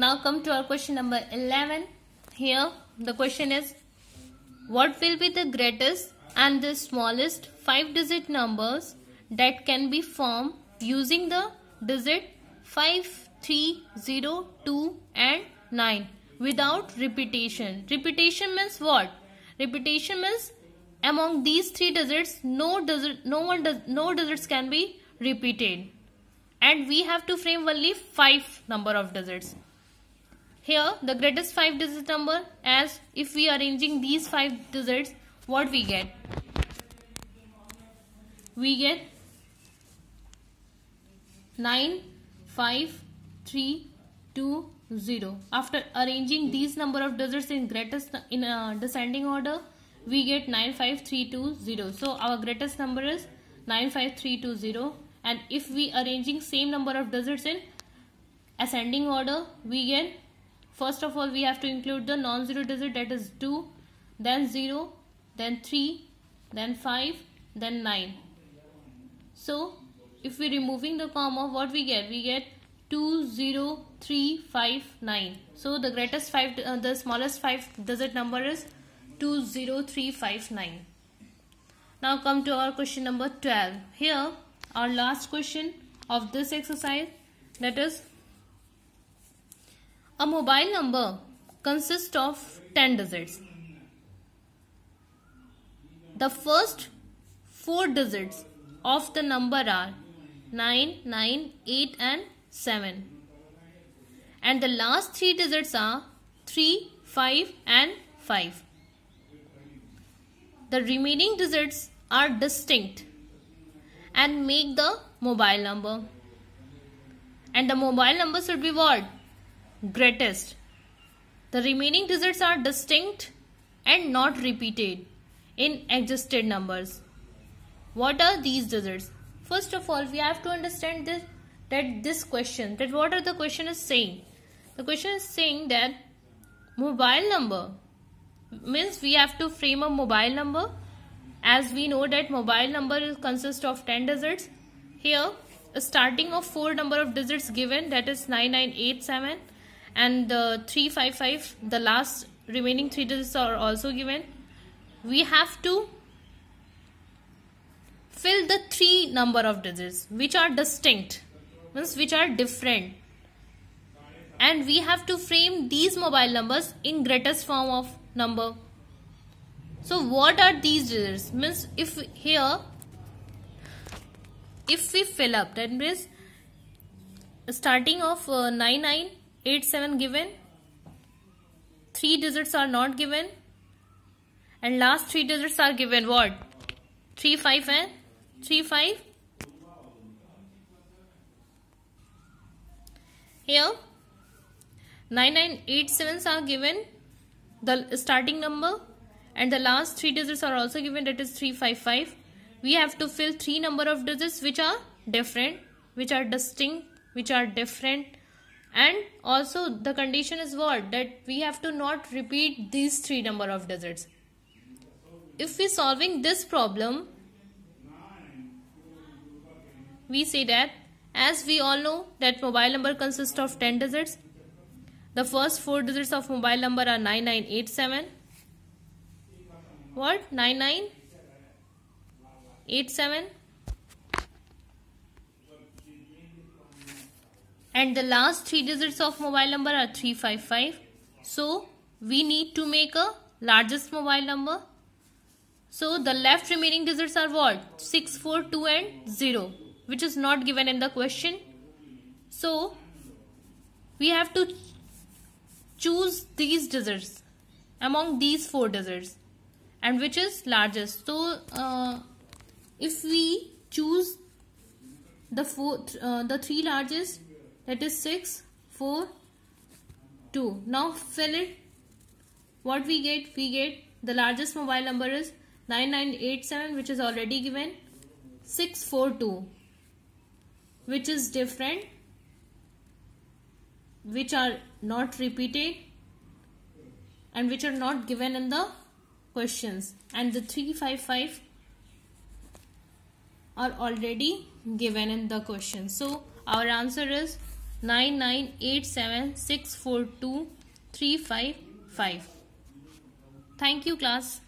Now come to our question number 11. Here the question is what will be the greatest and the smallest 5 digit numbers that can be formed using the digit 5, 3, 0, 2 and 9 without repetition. Repetition means what? Repetition means among these three digits no digit, no one does, no digits can be repeated and we have to frame only 5 number of digits. Here the greatest 5 digit number as if we arranging these 5 digits what we get? We get 9, 5, 3, 2, 0. After arranging these number of digits in greatest in a uh, descending order we get 95320. So our greatest number is 95320 and if we arranging same number of digits in ascending order we get First of all, we have to include the non-zero digit that is 2, then 0, then 3, then 5, then 9. So, if we removing the comma, what we get? We get 2, 0, 3, 5, 9. So, the greatest 5, uh, the smallest 5 digit number is 20359. Now come to our question number 12. Here our last question of this exercise that is a mobile number consists of 10 digits. The first four digits of the number are 9, 9, 8 and 7. And the last three digits are 3, 5 and 5. The remaining digits are distinct and make the mobile number. And the mobile number should be what? greatest. The remaining digits are distinct and not repeated in adjusted numbers. What are these digits? First of all, we have to understand this, that this question, that what are the question is saying? The question is saying that mobile number means we have to frame a mobile number as we know that mobile number consists of 10 digits. Here, starting of 4 number of digits given that is 9987 and the 355 the last remaining three digits are also given we have to fill the three number of digits which are distinct means which are different and we have to frame these mobile numbers in greatest form of number so what are these digits means if here if we fill up that means starting of uh, 99 8 7 given three digits are not given and last three digits are given what 3 5 and 3 5 here 9987s are given the starting number and the last three digits are also given that is 355 we have to fill three number of digits which are different which are distinct which are different and also the condition is what that we have to not repeat these three number of digits if we solving this problem we say that as we all know that mobile number consists of 10 digits the first four digits of mobile number are 9987 what 9987 and the last three digits of mobile number are 355 so we need to make a largest mobile number so the left remaining digits are what 642 and 0 which is not given in the question so we have to choose these digits among these four digits and which is largest so uh, if we choose the four th uh, the three largest that is 6 4 2 now fill it what we get we get the largest mobile number is 9987 which is already given 642 which is different which are not repeated and which are not given in the questions and the 355 are already given in the question so our answer is nine nine eight seven six four two three five five. Thank you class.